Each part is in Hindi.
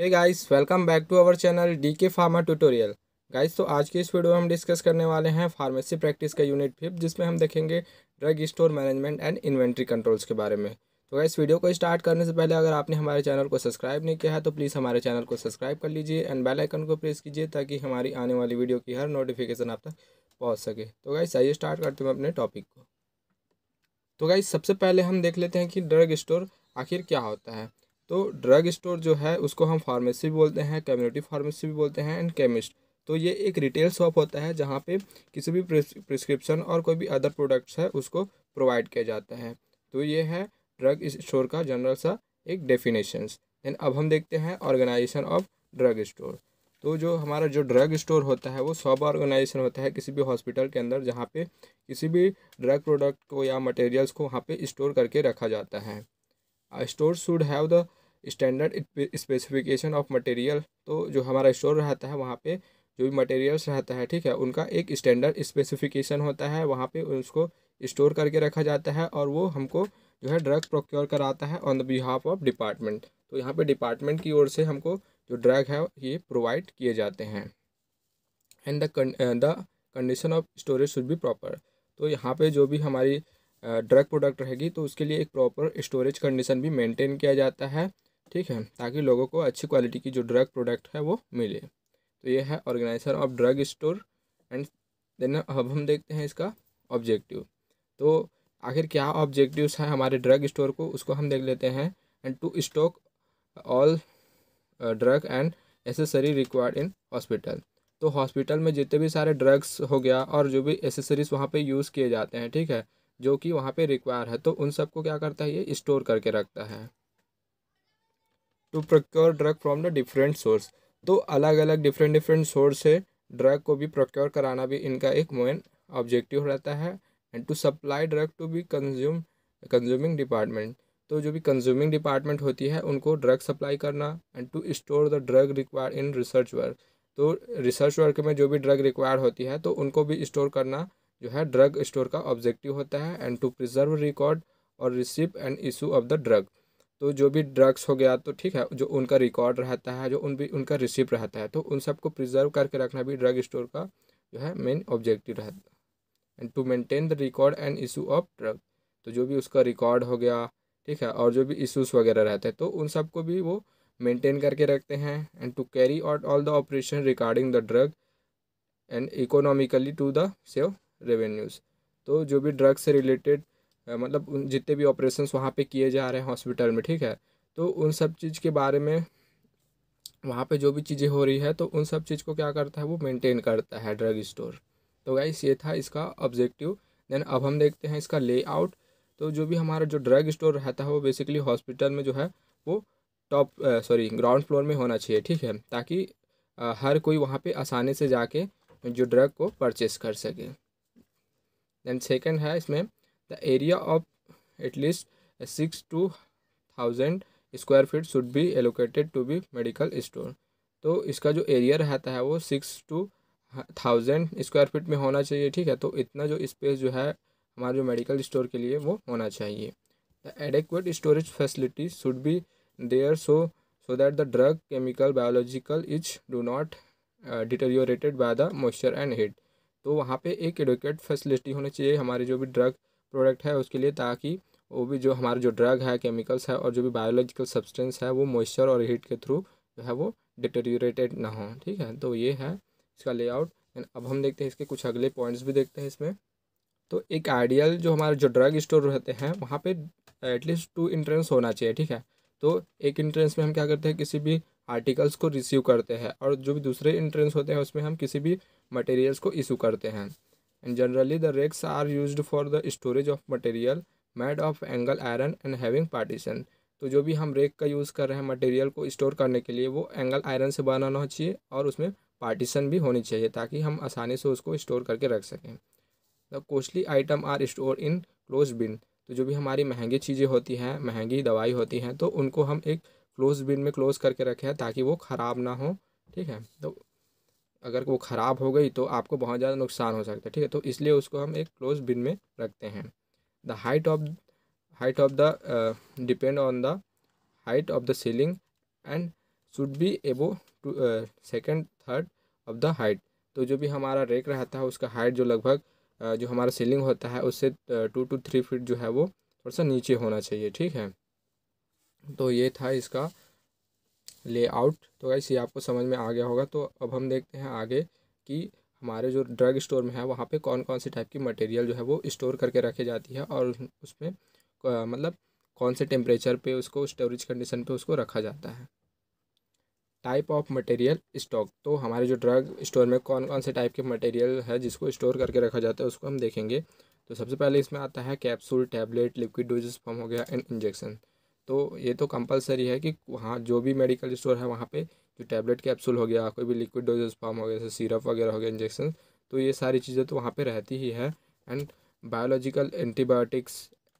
hey guys welcome back to our channel D K pharma tutorial guys तो आज की इस वीडियो में हम डिस्कस करने वाले हैं फार्मेसी प्रैक्टिस का यूनिट फिफ्थ जिसमें हम देखेंगे drug store management and inventory controls के बारे में तो गाइस वीडियो को स्टार्ट करने से पहले अगर आपने हमारे चैनल को सब्सक्राइब नहीं किया है तो प्लीज़ हमारे चैनल को सब्सक्राइब कर लीजिए एंड बेल आइकन को प्रेस कीजिए ताकि हमारी आने वाली वीडियो की हर नोटिफिकेशन आप तक पहुँच सके तो गाइस आइए स्टार्ट करते हैं अपने टॉपिक को तो गाइस सबसे पहले हम देख लेते हैं कि ड्रग स्टोर आखिर क्या होता है तो ड्रग स्टोर जो है उसको हम फार्मेसी भी बोलते हैं कम्युनिटी फार्मेसी भी बोलते हैं एंड केमिस्ट तो ये एक रिटेल शॉप होता है जहाँ पे किसी भी प्रिस्क्रिप्शन और कोई भी अदर प्रोडक्ट्स है उसको प्रोवाइड किया जाता है तो ये है ड्रग स्टोर का जनरल सा एक डेफिनेशंस एंड अब हम देखते हैं ऑर्गेनाइजेशन ऑफ ड्रग स्टोर तो जो हमारा जो ड्रग स्टोर होता है वो सब ऑर्गेनाइजेशन होता है किसी भी हॉस्पिटल के अंदर जहाँ पे किसी भी ड्रग प्रोडक्ट को या मटेरियल्स को वहाँ पे स्टोर करके रखा जाता है store should have the standard specification of material तो जो हमारा स्टोर रहता है वहाँ पे जो भी मटेरियल्स रहता है ठीक है उनका एक स्टैंडर्ड स्पेसिफिकेशन होता है वहाँ पे उसको स्टोर करके रखा जाता है और वो हमको जो है ड्रग प्रोक्योर कराता है on the behalf of department तो यहाँ पे डिपार्टमेंट की ओर से हमको जो ड्रग है ये प्रोवाइड किए जाते हैं and the condition of storage should भी प्रॉपर तो यहाँ पर जो भी हमारी ड्रग uh, प्रोडक्ट रहेगी तो उसके लिए एक प्रॉपर स्टोरेज कंडीशन भी मेंटेन किया जाता है ठीक है ताकि लोगों को अच्छी क्वालिटी की जो ड्रग प्रोडक्ट है वो मिले तो ये है organizer of drug store and then अब हम देखते हैं इसका ऑब्जेक्टिव तो आखिर क्या ऑब्जेक्टिव्स हैं हमारे ड्रग स्टोर को उसको हम देख लेते हैं and to stock all drug and accessory required in hospital तो हॉस्पिटल में जितने भी सारे ड्रग्स हो गया और जो भी एसेसरीज वहाँ पे यूज़ किए जाते हैं ठीक है जो कि वहाँ पे रिक्वायर है तो उन सबको क्या करता है ये स्टोर करके रखता है to procure drug from the different source तो अलग अलग डिफरेंट डिफरेंट सोर्स है ड्रग को भी प्रोक्योर कराना भी इनका एक मेन ऑब्जेक्टिव रहता है and to supply drug to be consume consuming department तो जो भी कंज्यूमिंग डिपार्टमेंट होती है उनको ड्रग सप्लाई करना and to store the drug require in research work तो रिसर्च वर्क में जो भी ड्रग रिक्वायर होती है तो उनको भी स्टोर करना जो है ड्रग स्टोर का ऑब्जेक्टिव होता है एंड टू प्रिजर्व रिकॉर्ड और receipt and issue of the drug तो जो भी ड्रग्स हो गया तो ठीक है जो उनका रिकॉर्ड रहता है जो उन भी उनका रिसिप्ट रहता है तो उन सबको प्रिजर्व करके रखना भी ड्रग स्टोर का जो है मेन ऑब्जेक्टिव रहता है and to maintain the record and issue of drug तो जो भी उसका रिकॉर्ड हो गया ठीक है और जो भी इशूज़ वगैरह रहते हैं तो उन सबको भी वो मेनटेन करके रखते हैं and to carry out all the operation regarding the drug and economically to the save revenues तो जो भी ड्रग्स से रिलेटेड मतलब उन जितने भी ऑपरेशन वहाँ पर किए जा रहे हैं हॉस्पिटल में ठीक है तो उन सब चीज़ के बारे में वहाँ पे जो भी चीज़ें हो रही है तो उन सब चीज़ को क्या करता है वो मेंटेन करता है ड्रग स्टोर तो गाइस ये था इसका ऑब्जेक्टिव देन अब हम देखते हैं इसका लेआउट तो जो भी हमारा जो ड्रग स्टोर रहता है वो बेसिकली हॉस्पिटल में जो है वो टॉप सॉरी ग्राउंड फ्लोर में होना चाहिए ठीक है ताकि आ, हर कोई वहाँ पर आसानी से जाके जो ड्रग को परचेस कर सके देन सेकेंड है इसमें the area of at least 6 to 1000 square feet should be allocated to be medical store तो इसका जो एरिया रहता है वो six to thousand square feet में होना चाहिए ठीक है तो इतना जो स्पेस जो है हमारे जो मेडिकल स्टोर के लिए वो होना चाहिए the adequate storage facility should be there so so that the drug chemical biological each do not deteriorated by the moisture and heat तो वहाँ पे एक एडोकेट फैसिलिटी होनी चाहिए हमारे जो भी ड्रग प्रोडक्ट है उसके लिए ताकि वो भी जो हमारा जो ड्रग है केमिकल्स है और जो भी बायोलॉजिकल सब्सटेंस है वो मॉइस्चर और हीट के थ्रू जो है वो डिटेरियोरेटेड ना हो ठीक है तो ये है इसका लेआउट एंड अब हम देखते हैं इसके कुछ अगले पॉइंट्स भी देखते हैं इसमें तो एक आइडियल जो हमारे जो ड्रग स्टोर रहते हैं वहाँ पर एटलीस्ट टू इंट्रेंस होना चाहिए ठीक है तो एक इंट्रेंस में हम क्या करते हैं किसी भी आर्टिकल्स को रिसीव करते हैं और जो भी दूसरे इंट्रेंस होते हैं उसमें हम किसी भी मटेरियल्स को इशू करते हैं and generally the racks are used for the storage of material made of angle iron and having partition तो जो भी हम रेक का यूज़ कर रहे हैं मटेरियल को स्टोर करने के लिए वो एंगल आयरन से बनाना चाहिए और उसमें पार्टीशन भी होनी चाहिए ताकि हम आसानी से उसको स्टोर करके रख सकें the costly item are store in close bin तो जो भी हमारी महंगी चीज़ें होती हैं महंगी दवाई होती हैं तो उनको हम एक क्लोज बिन में क्लोज करके रखें ताकि वो ख़राब ना हो ठीक है तो अगर वो ख़राब हो गई तो आपको बहुत ज़्यादा नुकसान हो सकता है ठीक है तो इसलिए उसको हम एक क्लोज बिन में रखते हैं the height of height of the depend on the height of the ceiling and should be about two second third of the height तो जो भी हमारा रेक रहता है उसका हाइट जो लगभग uh, जो हमारा सीलिंग होता है उससे टू टू थ्री फीट जो है वो थोड़ा सा नीचे होना चाहिए ठीक है तो ये था इसका लेआउट तो गाइस ये आपको समझ में आ गया होगा तो अब हम देखते हैं आगे कि हमारे जो ड्रग स्टोर में है वहाँ पे कौन कौन से टाइप की मटेरियल जो है वो स्टोर करके रखी जाती है और उसमें मतलब कौन से टेम्परेचर पे उसको स्टोरेज कंडीशन पे उसको रखा जाता है टाइप ऑफ मटेरियल स्टॉक तो हमारे जो ड्रग स्टोर में कौन कौन से टाइप के मटेरियल है जिसको स्टोर करके रखा जाता है उसको हम देखेंगे तो सबसे पहले इसमें आता है capsule tablet liquid doses form हो गया एंड इंजेक्शन तो ये तो कंपलसरी है कि वहाँ जो भी मेडिकल स्टोर है वहाँ पे जो टैबलेट कैप्सूल हो गया कोई भी लिक्विड डोजेस फॉर्म हो गया जैसे सिरप वगैरह हो गया इंजेक्शन तो ये सारी चीज़ें तो वहाँ पर रहती ही है and biological antibiotics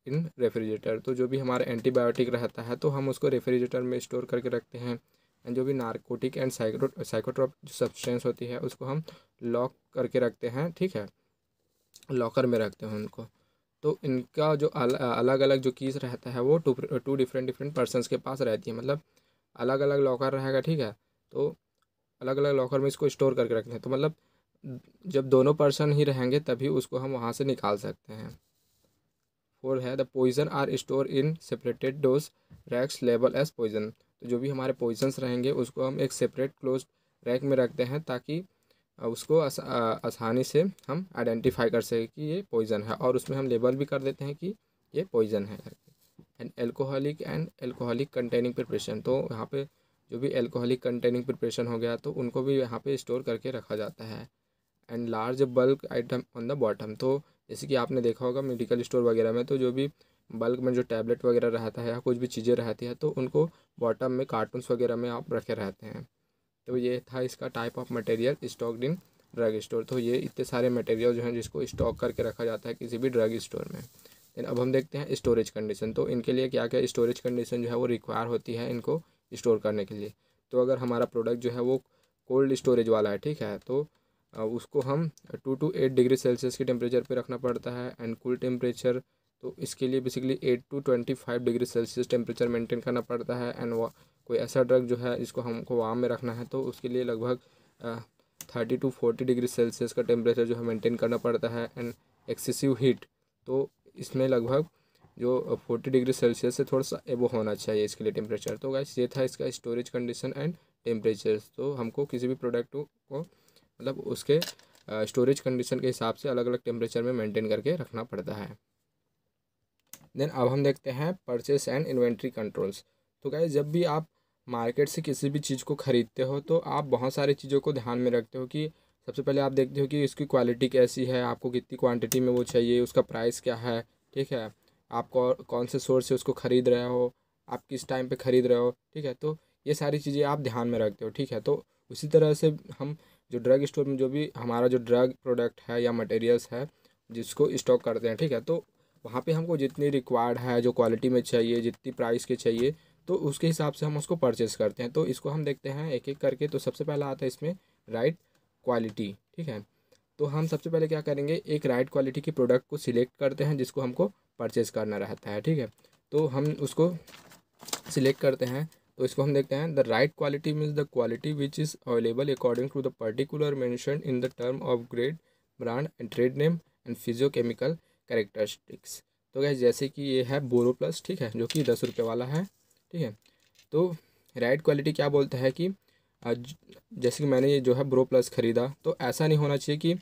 in refrigerator तो जो भी हमारा एंटीबायोटिक रहता है तो हम उसको रेफ्रिजरेटर में स्टोर करके रखते हैं एंड जो भी नार्कोटिक एंड साइको साइकोट्रॉप जो सब्सटेंस होती है उसको हम लॉक करके रखते हैं ठीक है लॉकर में रखते हैं उनको तो इनका जो अल, अलग अलग जो कीज़ रहता है वो two two different different persons के पास रहती है मतलब अलग अलग लॉकर रहेगा ठीक है तो अलग अलग लॉकर में इसको स्टोर करके रखते हैं तो मतलब जब दोनों पर्सन ही रहेंगे तभी उसको हम वहाँ से निकाल सकते हैं फोर है the poison are store in separated dose racks label as poison तो जो भी हमारे पॉइजन्स रहेंगे उसको हम एक सेपरेट क्लोज रैक में रखते हैं ताकि उसको आसानी से हम आइडेंटिफाई कर सकें कि ये पॉइज़न है और उसमें हम लेबल भी कर देते हैं कि ये पॉइज़न है and alcoholic and alcoholic containing preparation तो यहाँ पे जो भी एल्कोहलिक कंटेनिंग प्रिपरेशन हो गया तो उनको भी यहाँ पे स्टोर करके रखा जाता है and large bulk item on the bottom तो जैसे कि आपने देखा होगा मेडिकल स्टोर वगैरह में तो जो भी बल्क में जो टैबलेट वगैरह रहता है या कुछ भी चीज़ें रहती है तो उनको बॉटम में कार्टून्स वगैरह में आप रखे रहते हैं तो ये था इसका type of material stock in drug store तो ये इतने सारे मटेरियल जो हैं जिसको स्टॉक करके रखा जाता है किसी भी ड्रग स्टोर में देन अब हम देखते हैं स्टोरेज कंडीशन तो इनके लिए क्या क्या स्टोरेज कंडीशन जो है वो रिक्वायर होती है इनको स्टोर करने के लिए तो अगर हमारा प्रोडक्ट जो है वो कोल्ड स्टोरेज वाला है ठीक है तो उसको हम two to eight degree Celsius के टेम्परेचर पे रखना पड़ता है एंड कूल टेम्परेचर तो इसके लिए basically eight to twenty five degree Celsius temperature maintain करना पड़ता है एंड कोई ऐसा ड्रग जो है जिसको हमको वार्म में रखना है तो उसके लिए लगभग thirty to forty degree Celsius का टेम्परेचर जो है मेंटेन करना पड़ता है एंड एक्सेसिव हीट तो इसमें लगभग जो फोर्टी डिग्री सेल्सियस से थोड़ा सा एबो होना चाहिए इसके लिए टेम्परेचर तो गैस ये था इसका स्टोरेज कंडीशन एंड टेम्परेचर तो हमको किसी भी प्रोडक्ट को मतलब उसके स्टोरेज कंडीशन के हिसाब से अलग अलग टेम्परेचर में मेंटेन करके रखना पड़ता है देन अब हम देखते हैं परचेस एंड इन्वेंट्री कंट्रोल्स तो गाय जब भी आप मार्केट से किसी भी चीज़ को ख़रीदते हो तो आप बहुत सारी चीज़ों को ध्यान में रखते हो कि सबसे पहले आप देखते हो कि इसकी क्वालिटी कैसी है आपको कितनी क्वांटिटी में वो चाहिए उसका प्राइस क्या है ठीक है आप कौन से सोर्स से उसको ख़रीद रहे हो आप किस टाइम पे ख़रीद रहे हो ठीक है तो ये सारी चीज़ें आप ध्यान में रखते हो ठीक है तो उसी तरह से हम जो ड्रग स्टोर में जो भी हमारा जो ड्रग प्रोडक्ट है या मटेरियल्स है जिसको स्टॉक करते हैं ठीक है तो वहाँ पे हमको जितनी रिक्वायर्ड है जो क्वालिटी में चाहिए जितनी प्राइस के चाहिए तो उसके हिसाब से हम उसको परचेस करते हैं तो इसको हम देखते हैं एक एक करके तो सबसे पहला आता है इसमें राइट क्वालिटी ठीक है तो हम सबसे पहले क्या करेंगे एक राइट क्वालिटी की प्रोडक्ट को सिलेक्ट करते हैं जिसको हमको परचेस करना रहता है ठीक है तो हम उसको सिलेक्ट करते हैं तो इसको हम देखते हैं the right quality means the quality which is available according to the particular mention in the term of grade brand and trade name and physicochemical characteristics तो गैस जैसे कि ये है बोरो प्लस ठीक है जो कि दस रुपये वाला है ठीक है तो राइट क्वालिटी क्या बोलता है कि जैसे कि मैंने ये जो है ब्रो प्लस ख़रीदा तो ऐसा नहीं होना चाहिए कि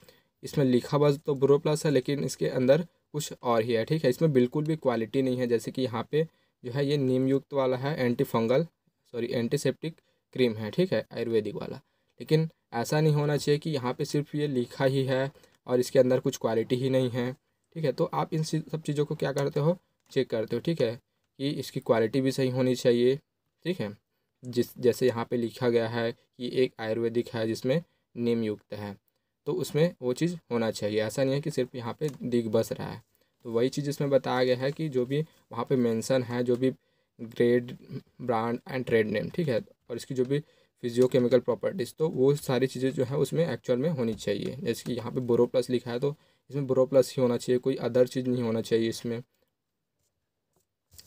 इसमें लिखा बस तो ब्रो प्लस है लेकिन इसके अंदर कुछ और ही है ठीक है इसमें बिल्कुल भी क्वालिटी नहीं है जैसे कि यहाँ पे जो है ये नीमयुक्त वाला है antifungal sorry antiseptic cream है ठीक है आयुर्वेदिक वाला लेकिन ऐसा नहीं होना चाहिए कि यहाँ पर सिर्फ ये लिखा ही है और इसके अंदर कुछ क्वालिटी ही नहीं है ठीक है तो आप इन सब चीज़ों को क्या करते हो चेक करते हो ठीक है कि इसकी क्वालिटी भी सही होनी चाहिए ठीक है जिस जैसे यहाँ पे लिखा गया है कि एक आयुर्वेदिक है जिसमें नीम युक्त है तो उसमें वो चीज़ होना चाहिए ऐसा नहीं है कि सिर्फ यहाँ पे दिग बस रहा है तो वही चीज़ इसमें बताया गया है कि जो भी वहाँ पे मेंशन है जो भी grade brand and trade name ठीक है और इसकी जो भी फिजियोकेमिकल प्रॉपर्टीज़ तो वो सारी चीज़ें जो है उसमें एक्चुअल में होनी चाहिए जैसे कि यहाँ पर बोरो प्लस लिखा है तो इसमें बोरो प्लस ही होना चाहिए कोई अदर चीज़ नहीं होना चाहिए इसमें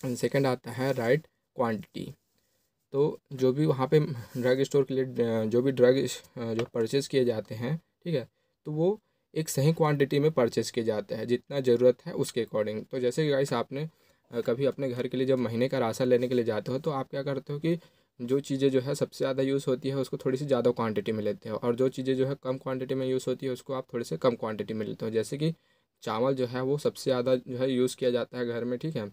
एंड सेकेंड आता है राइट क्वान्टिटी तो जो भी वहाँ पे ड्रग स्टोर के लिए जो भी ड्रग जो परचेज़ किए जाते हैं ठीक है तो वो एक सही क्वांटिटी में परचेज़ किए जाते हैं जितना ज़रूरत है उसके अकॉर्डिंग तो जैसे कि गाइस आपने कभी अपने घर के लिए जब महीने का राशन लेने के लिए जाते हो तो आप क्या करते हो कि जो चीज़ें जो है सबसे ज़्यादा यूज़ होती है उसको थोड़ी सी ज़्यादा क्वांटिटी में लेते हो और जो चीज़ें जो है कम क्वांटिटी में यूज़ होती है उसको आप थोड़े से कम क्वांटिटी में लेते हो जैसे कि चावल जो है वो सबसे ज़्यादा जो है यूज़ किया जाता है घर में ठीक है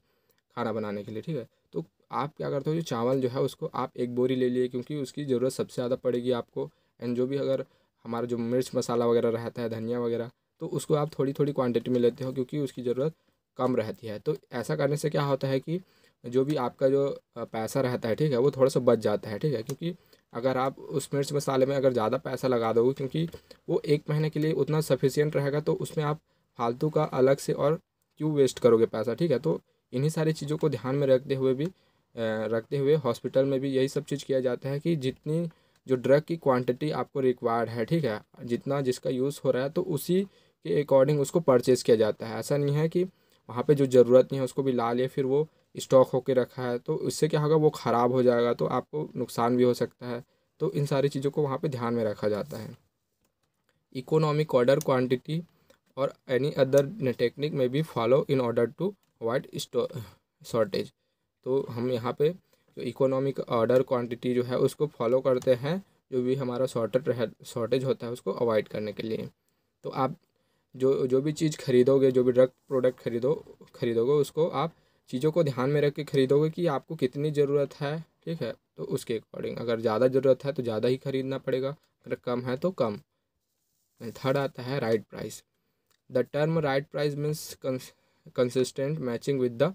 खाना बनाने के लिए ठीक है तो आप क्या करते हो जो चावल जो है उसको आप एक बोरी ले लिए क्योंकि उसकी ज़रूरत सबसे ज़्यादा पड़ेगी आपको एंड जो भी अगर हमारा जो मिर्च मसाला वगैरह रहता है धनिया वगैरह तो उसको आप थोड़ी थोड़ी क्वांटिटी में लेते हो क्योंकि उसकी ज़रूरत कम रहती है तो ऐसा करने से क्या होता है कि जो भी आपका जो पैसा रहता है ठीक है वो थोड़ा सा बच जाता है ठीक है क्योंकि अगर आप उस मिर्च मसाले में अगर ज़्यादा पैसा लगा दोगे क्योंकि वो एक महीने के लिए उतना सफिशियंट रहेगा तो उसमें आप फालतू का अलग से और क्यों वेस्ट करोगे पैसा ठीक है तो इन्हीं सारी चीज़ों को ध्यान में रखते हुए भी रखते हुए हॉस्पिटल में भी यही सब चीज़ किया जाता है कि जितनी जो ड्रग की क्वांटिटी आपको रिक्वायर्ड है ठीक है जितना जिसका यूज़ हो रहा है तो उसी के अकॉर्डिंग उसको परचेज़ किया जाता है ऐसा नहीं है कि वहाँ पे जो ज़रूरत नहीं है उसको भी ला लिया फिर वो स्टॉक होके रखा है तो उससे क्या होगा वो ख़राब हो जाएगा तो आपको नुकसान भी हो सकता है तो इन सारी चीज़ों को वहाँ पर ध्यान में रखा जाता है इकोनॉमिक ऑर्डर क्वान्टिटी और एनी अदर टेक्निक में भी follow in order to avoid shortage तो हम यहाँ पे जो इकोनॉमिक ऑर्डर क्वांटिटी जो है उसको फॉलो करते हैं जो भी हमारा शॉर्टेज रह शॉर्टेज होता है उसको अवॉइड करने के लिए तो आप जो जो भी चीज़ खरीदोगे जो भी ड्रग प्रोडक्ट खरीदो खरीदोगे उसको आप चीज़ों को ध्यान में रख के खरीदोगे कि आपको कितनी ज़रूरत है ठीक है तो उसके अकॉर्डिंग अगर ज़्यादा ज़रूरत है तो ज़्यादा ही खरीदना पड़ेगा अगर कम है तो कम थर्ड आता है right price the term right price means consistent matching with the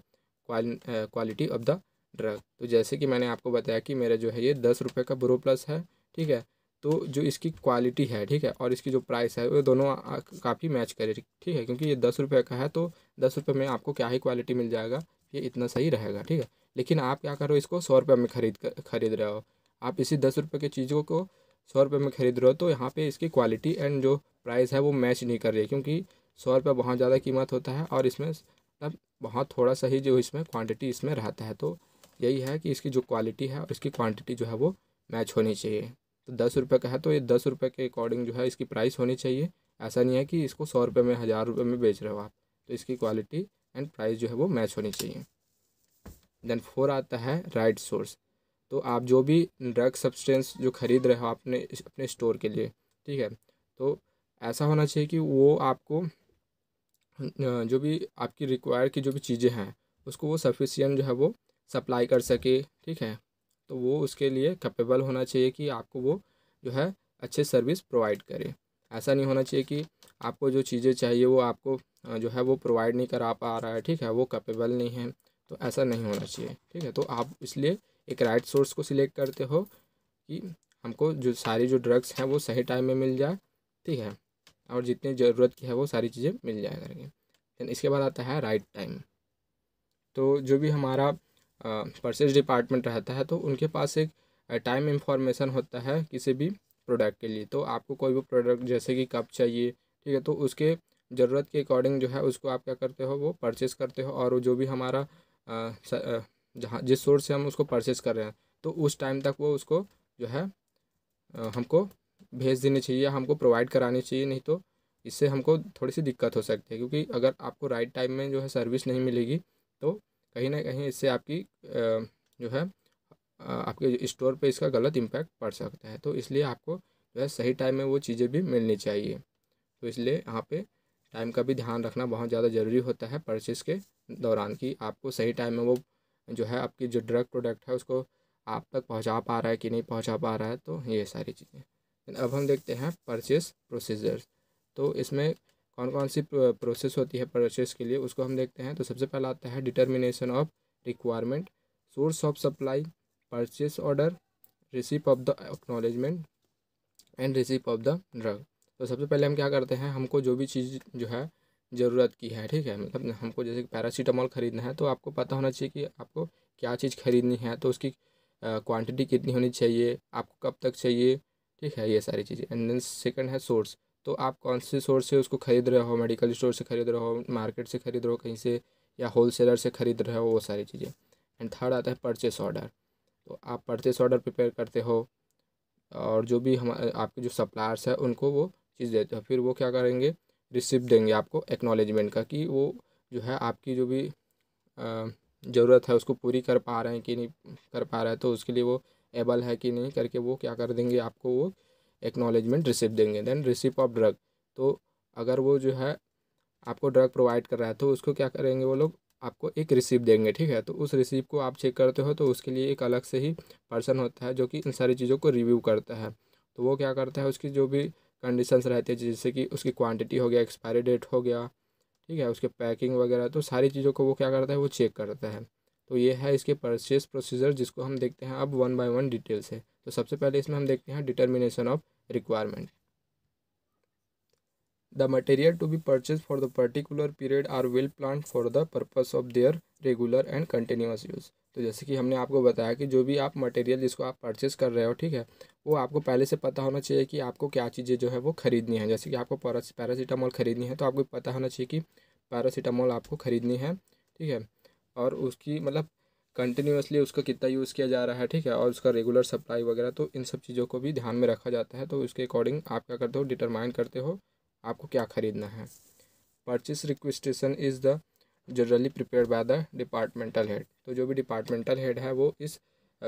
quality of the drug तो जैसे कि मैंने आपको बताया कि मेरा जो है ये दस रुपये का ब्रो प्लस है ठीक है तो जो इसकी क्वालिटी है ठीक है और इसकी जो प्राइस है वो दोनों काफ़ी मैच करे ठीक है क्योंकि ये दस रुपये का है तो दस रुपये में आपको क्या ही क्वालिटी मिल जाएगा ये इतना सही रहेगा ठीक है लेकिन आप क्या करो इसको सौ रुपये में खरीद कर, खरीद रहे हो आप इसी दस रुपये की चीज़ों को सौ रुपये में खरीद रहे हो तो यहाँ पे इसकी क्वालिटी एंड जो प्राइस है वो मैच नहीं कर रही है क्योंकि सौ रुपये बहुत ज़्यादा कीमत होता है और इसमें मतलब बहुत थोड़ा सा ही जो इसमें क्वांटिटी इसमें रहता है तो यही है कि इसकी जो क्वालिटी है और इसकी क्वांटिटी जो है वो मैच होनी चाहिए तो दस रुपये का है तो ये दस रुपये के अकॉर्डिंग जो है इसकी प्राइस होनी चाहिए ऐसा नहीं है कि इसको सौ रुपये में हज़ार रुपये में बेच रहे हो आप तो इसकी क्वालिटी एंड प्राइस जो है वो मैच होनी चाहिए देन फोर आता है राइट सोर्स तो आप जो भी ड्रग सब्सटेंस जो ख़रीद रहे हो अपने अपने स्टोर के लिए ठीक है तो ऐसा होना चाहिए कि वो आपको जो भी आपकी रिक्वायर की जो भी चीज़ें हैं उसको वो सफिशियन जो है वो सप्लाई कर सके ठीक है तो वो उसके लिए कैपेबल होना चाहिए कि आपको वो जो है अच्छे सर्विस प्रोवाइड करे ऐसा नहीं होना चाहिए कि आपको जो चीज़ें चाहिए वो आपको जो है वो प्रोवाइड नहीं करा पा रहा है ठीक है वो कैपेबल नहीं है तो ऐसा नहीं होना चाहिए ठीक है तो आप इसलिए एक राइट सोर्स को सिलेक्ट करते हो कि हमको जो सारी जो ड्रग्स हैं वो सही टाइम में मिल जाए ठीक है और जितने ज़रूरत की है वो सारी चीज़ें मिल जाया करेंगे देन इसके बाद आता है राइट टाइम तो जो भी हमारा परचेज डिपार्टमेंट रहता है तो उनके पास एक टाइम इंफॉर्मेशन होता है किसी भी प्रोडक्ट के लिए तो आपको कोई भी प्रोडक्ट जैसे कि कप चाहिए ठीक है तो उसके ज़रूरत के अकॉर्डिंग जो है उसको आप क्या करते हो वो परचेस करते हो और जो भी हमारा जहाँ जिस सोर्स से हम उसको परचेस कर रहे हैं तो उस टाइम तक वो उसको जो है हमको भेज देनी चाहिए हमको प्रोवाइड करानी चाहिए नहीं तो इससे हमको थोड़ी सी दिक्कत हो सकती है क्योंकि अगर आपको राइट टाइम में जो है सर्विस नहीं मिलेगी तो कहीं ना कहीं इससे आपकी जो है आपके स्टोर पे इसका गलत इम्पैक्ट पड़ सकता है तो इसलिए आपको जो है सही टाइम में वो चीज़ें भी मिलनी चाहिए तो इसलिए यहाँ पे टाइम का भी ध्यान रखना बहुत ज़्यादा ज़रूरी होता है परचेज़ के दौरान कि आपको सही टाइम में वो जो है आपकी जो ड्रग प्रोडक्ट है उसको आप तक पहुँचा पा रहा है कि नहीं पहुँचा पा रहा है तो ये सारी चीज़ें अब हम देखते हैं परचेस प्रोसीजर्स तो इसमें कौन कौन सी प्रोसेस होती है परचेस के लिए उसको हम देखते हैं तो सबसे पहला आता है determination of requirement source of supply purchase order receipt of the acknowledgement and receipt of the drug तो सबसे पहले हम क्या करते हैं हमको जो भी चीज़ जो है ज़रूरत की है ठीक है मतलब हमको जैसे पैरासीटामॉल ख़रीदना है तो आपको पता होना चाहिए कि आपको क्या चीज़ ख़रीदनी है तो उसकी क्वांटिटी कितनी होनी चाहिए आपको कब तक चाहिए ठीक है ये सारी चीज़ें एंड देन सेकंड है सोर्स तो आप कौन से सोर्स से उसको खरीद रहे हो मेडिकल स्टोर से खरीद रहे हो मार्केट से खरीद रहे हो कहीं से या होल सेलर से खरीद रहे हो वो सारी चीज़ें एंड थर्ड आता है परचेस ऑर्डर तो आप परचेस ऑर्डर प्रिपेयर करते हो और जो भी हम आपके जो सप्लायर्स है उनको वो चीज़ देते हो फिर वो क्या करेंगे रिसिप्ट देंगे आपको एक्नॉलेजमेंट का कि वो जो है आपकी जो भी ज़रूरत है उसको पूरी कर पा रहे हैं कि नहीं कर पा रहा है तो उसके लिए वो एबल है कि नहीं करके वो क्या कर देंगे आपको वो एक्नॉलेजमेंट रिसिप्ट देंगे देन रिसिप्ट ऑफ ड्रग तो अगर वो जो है आपको ड्रग प्रोवाइड कर रहा है तो उसको क्या करेंगे वो लोग आपको एक रिसिप्ट देंगे ठीक है तो उस रिसिप्ट को आप चेक करते हो तो उसके लिए एक अलग से ही पर्सन होता है जो कि इन सारी चीज़ों को रिव्यू करता है तो वो क्या करता है उसकी जो भी कंडीशंस रहती है जैसे कि उसकी क्वांटिटी हो गया एक्सपायरी डेट हो गया ठीक है उसके पैकिंग वगैरह तो सारी चीज़ों को वो क्या करता है वो चेक करता है तो ये है इसके परचेज प्रोसीजर जिसको हम देखते हैं अब वन बाय वन डिटेल से तो सबसे पहले इसमें हम देखते हैं determination of requirement the material to be purchase for the particular period are well plan for the purpose of their regular and continuous use तो जैसे कि हमने आपको बताया कि जो भी आप मटेरियल जिसको आप परचेज़ कर रहे हो ठीक है वो आपको पहले से पता होना चाहिए कि आपको क्या चीज़ें जो है वो खरीदनी है जैसे कि आपको पैरासीटामोल खरीदनी है तो आपको पता होना चाहिए कि पैरासीटामोल आपको खरीदनी है ठीक है और उसकी मतलब कंटिन्यूसली उसका कितना यूज़ किया जा रहा है ठीक है और उसका रेगुलर सप्लाई वगैरह तो इन सब चीज़ों को भी ध्यान में रखा जाता है तो उसके अकॉर्डिंग आप क्या करते हो डिटरमाइन करते हो आपको क्या ख़रीदना है purchase requisition is the generally prepare by the departmental head तो जो भी डिपार्टमेंटल हेड है वो इस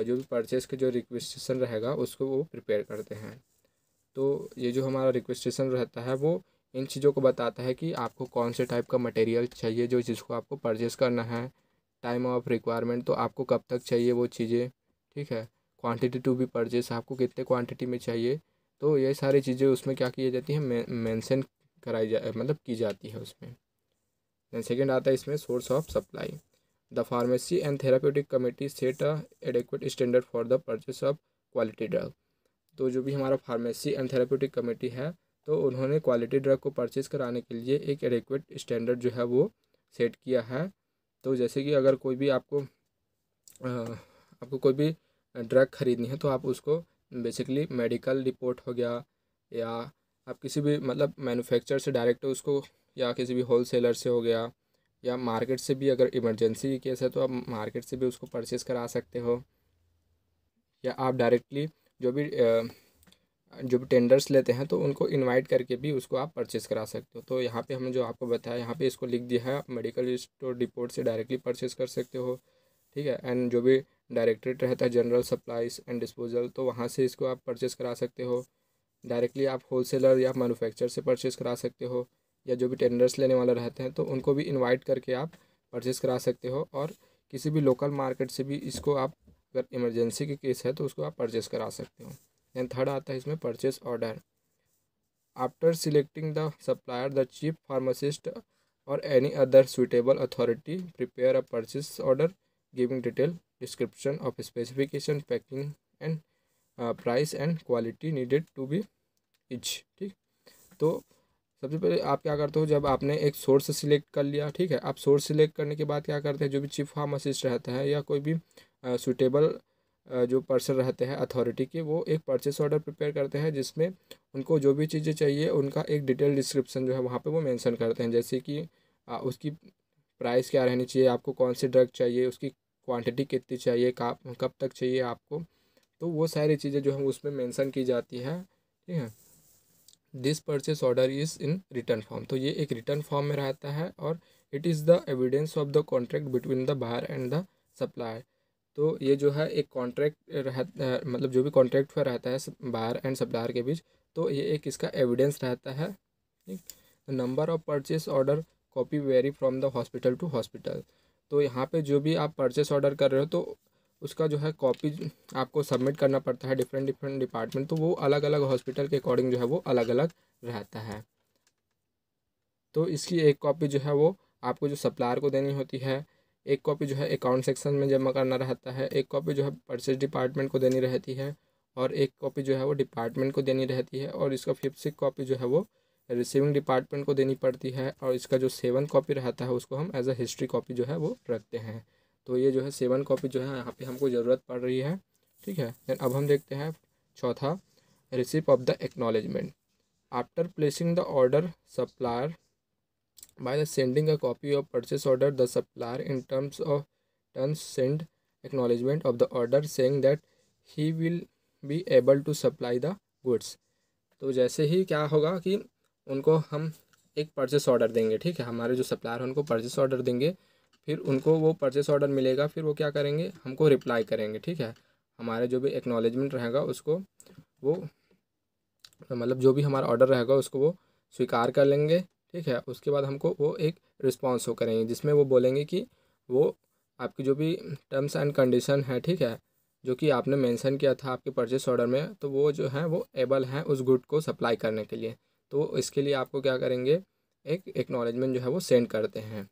जो भी परचेस का जो रिक्वेस्टेशन रहेगा उसको वो प्रिपेयर करते हैं तो ये जो हमारा रिक्वेस्टेशन रहता है वो इन चीज़ों को बताता है कि आपको कौन से टाइप का मटेरियल चाहिए जो जिसको आपको परचेस करना है टाइम ऑफ रिक्वायरमेंट तो आपको कब तक चाहिए वो चीज़ें ठीक है क्वांटिटी टू बी परचेज आपको कितने क्वांटिटी में चाहिए तो ये सारी चीज़ें उसमें क्या की जाती हैं मेंशन कराई जा मतलब की जाती है उसमें दैन सेकेंड आता है इसमें source of supply the pharmacy and therapeutic committee set a adequate standard for the purchase of quality drug तो जो भी हमारा फार्मेसी एंड थेरापेटिक कमेटी है तो उन्होंने क्वालिटी ड्रग को परचेज़ कराने के लिए एक एडिक्वेट स्टैंडर्ड जो है वो सेट किया है तो जैसे कि अगर कोई भी आपको आपको कोई भी ड्रग खरीदनी है तो आप उसको बेसिकली मेडिकल रिपोर्ट हो गया या आप किसी भी मतलब मैनुफेक्चर से डायरेक्ट उसको या किसी भी होल सेलर से हो गया या मार्केट से भी अगर इमरजेंसी केस है तो आप मार्केट से भी उसको परचेज़ करा सकते हो या आप डायरेक्टली जो भी जो भी टेंडर्स लेते हैं तो उनको इनवाइट करके भी उसको आप परचेस करा सकते हो तो यहाँ पे हमने जो आपको बताया यहाँ पे इसको लिख दिया है मेडिकल स्टोर डिपोर्ट से डायरेक्टली परचेस कर सकते हो ठीक है एंड जो भी डायरेक्ट्रेट रहता है जनरल सप्लाईज एंड डिस्पोजल तो वहाँ से इसको आप परचेस करा सकते हो डायरेक्टली आप होलसेलर या मैनुफैक्चर से परचेस करा सकते हो या जो भी टेंडर्स लेने वाले रहते हैं तो उनको भी इन्वाइट करके आप परचेस करा सकते हो और किसी भी लोकल मार्केट से भी इसको आप अगर इमरजेंसी के केस है तो उसको आप परचेस करा सकते हो एंड थर्ड आता है इसमें purchase order after selecting the supplier the chief pharmacist और any other suitable authority prepare a purchase order giving detail description of specification packing and price and quality needed to be each ठीक तो सबसे पहले आप क्या करते हो जब आपने एक सोर्स सिलेक्ट कर लिया ठीक है आप सोर्स सिलेक्ट करने के बाद क्या करते हैं जो भी चीफ फार्मासिस्ट रहता है या कोई भी सुटेबल uh, जो पर्सन रहते हैं अथॉरिटी के वो एक परचेस ऑर्डर प्रिपेयर करते हैं जिसमें उनको जो भी चीज़ें चाहिए उनका एक डिटेल डिस्क्रिप्शन जो है वहाँ पे वो मेंशन करते हैं जैसे कि आ, उसकी प्राइस क्या रहनी चाहिए आपको कौन सी ड्रग चाहिए उसकी क्वांटिटी कितनी चाहिए कब तक चाहिए आपको तो वो सारी चीज़ें जो है उसमें मैंसन की जाती है ठीक है this purchase order is in return form तो ये एक रिटर्न फॉर्म में रहता है और it is the evidence of the contract between the buyer and the supplier तो ये जो है एक कॉन्ट्रैक्ट रह मतलब जो भी कॉन्ट्रैक्ट हुआ रहता है बायर एंड सप्लायर के बीच तो ये एक इसका एविडेंस रहता है ठीक number of purchase order copy vary from the hospital to hospital तो यहाँ पे जो भी आप परचेस ऑर्डर कर रहे हो तो उसका जो है कॉपी आपको सबमिट करना पड़ता है डिफरेंट डिफरेंट डिपार्टमेंट तो वो अलग अलग हॉस्पिटल के अकॉर्डिंग जो है वो अलग अलग रहता है तो इसकी एक कॉपी जो है वो आपको जो सप्लायर को देनी होती है एक कॉपी जो है अकाउंट सेक्शन में जमा करना रहता है एक कॉपी जो है परचेज डिपार्टमेंट को देनी रहती है और एक कॉपी जो है वो डिपार्टमेंट को देनी रहती है और इसका फिफ्थ सिक्स कॉपी जो है वो रिसीविंग डिपार्टमेंट को देनी पड़ती है और इसका जो सेवन कॉपी रहता है उसको हम एज अ हिस्ट्री कॉपी जो है वो रखते हैं तो ये जो है सेवन कॉपी जो है यहाँ पे हमको ज़रूरत पड़ रही है ठीक है देन अब हम देखते हैं चौथा receipt of the acknowledgement after placing the order supplier by the sending a copy of purchase order the supplier in terms of terms send acknowledgement of the order saying that he will be able to supply the goods तो जैसे ही क्या होगा कि उनको हम एक परचेस ऑर्डर देंगे ठीक है हमारे जो सप्लायर हैं उनको परचेस ऑर्डर देंगे फिर उनको वो परचेस ऑर्डर मिलेगा फिर वो क्या करेंगे हमको रिप्लाई करेंगे ठीक है हमारे जो भी एक्नॉलेजमेंट रहेगा उसको वो मतलब जो भी हमारा ऑर्डर रहेगा उसको वो स्वीकार कर लेंगे ठीक है उसके बाद हमको वो एक रिस्पॉन्स हो करेंगे जिसमें वो बोलेंगे कि वो आपकी जो भी टर्म्स एंड कंडीशन है ठीक है जो कि आपने मेंशन किया था आपके परचेस ऑर्डर में तो वो जो है वो एबल हैं उस गुड को सप्लाई करने के लिए तो इसके लिए आपको क्या करेंगे एक एक्नॉलेजमेंट जो है वो सेंड करते हैं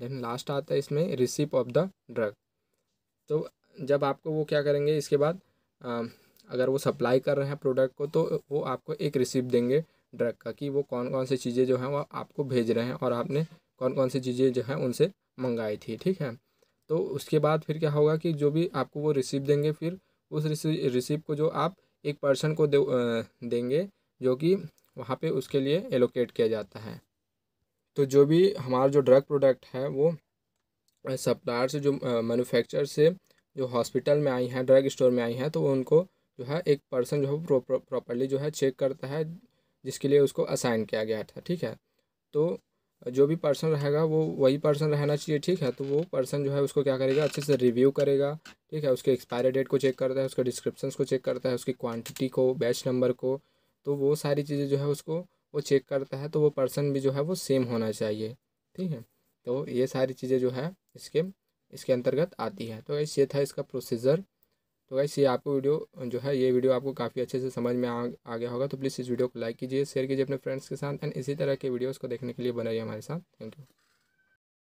देन लास्ट आता है इसमें रिसिप ऑफ द ड्रग तो जब आपको वो क्या करेंगे इसके बाद आ, अगर वो सप्लाई कर रहे हैं प्रोडक्ट को तो वो आपको एक रिसिप्ट देंगे ड्रग का कि वो कौन कौन सी चीज़ें जो हैं वो आपको भेज रहे हैं और आपने कौन कौन सी चीज़ें जो हैं उनसे मंगाई थी ठीक है तो उसके बाद फिर क्या होगा कि जो भी आपको वो रिसीप देंगे फिर उस रिसीप को जो आप एक पर्सन को दे, देंगे जो कि वहाँ पे उसके लिए एलोकेट किया जाता है तो जो भी हमारा जो ड्रग प्रोडक्ट है वो सप्लायर से जो मैन्युफैक्चर से जो हॉस्पिटल में आई हैं ड्रग स्टोर में आई हैं तो उनको जो है एक पर्सन जो है प्रॉपरली जो है चेक करता है जिसके लिए उसको असाइन किया गया था ठीक है तो जो भी पर्सन रहेगा वो वही पर्सन रहना चाहिए ठीक है तो वो पर्सन जो है उसको क्या करेगा अच्छे से रिव्यू करेगा ठीक है उसके एक्सपायरी डेट को चेक करता है उसके डिस्क्रिप्शन को चेक करता है उसकी क्वांटिटी को बैच नंबर को तो वो सारी चीज़ें जो है उसको वो चेक करता है तो वो पर्सन भी जो है वो सेम होना चाहिए ठीक है तो ये सारी चीज़ें जो है इसके इसके अंतर्गत आती है तो ये था इसका प्रोसीजर तो वैसे ये आपको वीडियो जो है ये वीडियो आपको काफ़ी अच्छे से समझ में आ, आ गया होगा तो प्लीज़ इस वीडियो को लाइक कीजिए शेयर कीजिए अपने फ्रेंड्स के साथ एंड इसी तरह के वीडियोज़ को देखने के लिए बनाइए हमारे साथ थैंक यू